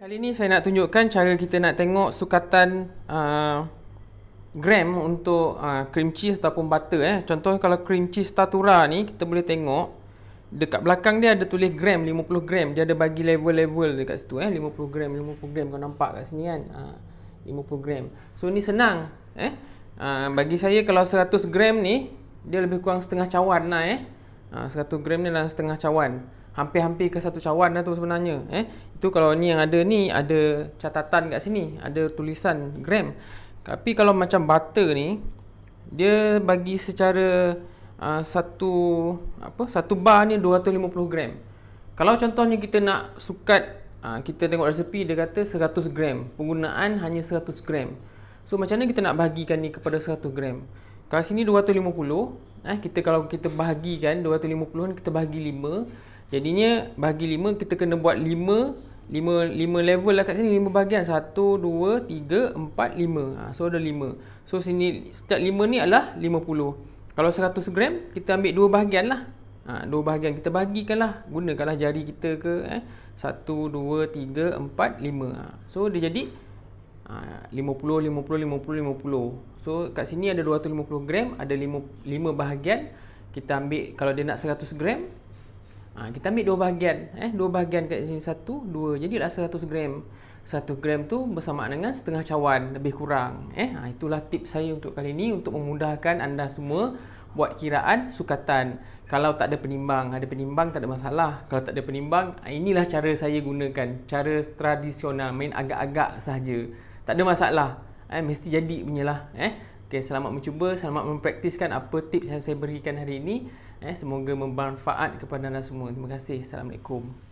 Kali ni saya nak tunjukkan cara kita nak tengok sukatan uh, gram untuk uh, cream cheese ataupun butter eh. Contoh kalau cream cheese tatura ni kita boleh tengok dekat belakang dia ada tulis gram 50 gram. Dia ada bagi level-level dekat situ eh 50 gram 50 gram kau nampak kat sini kan. Ah, uh, 50 gram. So ni senang eh. Uh, bagi saya kalau 100 gram ni dia lebih kurang setengah cawan lah eh. Uh, ah, 100 gram ni dalam setengah cawan hampir-hampir ke satu cawan lah tu sebenarnya eh itu kalau ni yang ada ni ada catatan kat sini ada tulisan gram tapi kalau macam butter ni dia bagi secara uh, satu apa satu bar ni 250 gram kalau contohnya kita nak sukat uh, kita tengok resepi dia kata 100 gram penggunaan hanya 100 gram so macam mana kita nak bahagikan ni kepada 100 gram kalau sini 250 eh kita kalau kita bahagikan 250 ni kita bahagi 5 Jadinya bahagi 5 kita kena buat 5 5, 5 level lah kat sini 5 bahagian 1, 2, 3, 4, 5 ha, So ada 5 So sini setiap 5 ni adalah 50 Kalau 100 gram kita ambil 2 bahagian lah ha, bahagian kita bahagikan lah lah jari kita ke eh. 1, 2, 3, 4, 5 So dia jadi ha, 50, 50, 50, 50 So kat sini ada 250 gram Ada 5, 5 bahagian Kita ambil kalau dia nak 100 gram Ha, kita ambil dua bahagian. Eh, dua bahagian kat sini satu, dua. Jadilah 100 gram. Satu gram tu bersamaan dengan setengah cawan lebih kurang. Eh, ha, itulah tip saya untuk kali ini untuk memudahkan anda semua buat kiraan sukatan. Kalau tak ada penimbang, ada penimbang tak ada masalah. Kalau tak ada penimbang, ha, inilah cara saya gunakan. Cara tradisional main agak-agak sahaja. Tak ada masalah. Eh, mesti jadi punya lah. Eh, Okay, selamat mencuba, selamat mempraktiskan apa tips yang saya berikan hari ini. Eh, semoga bermanfaat kepada anda semua. Terima kasih. Assalamualaikum.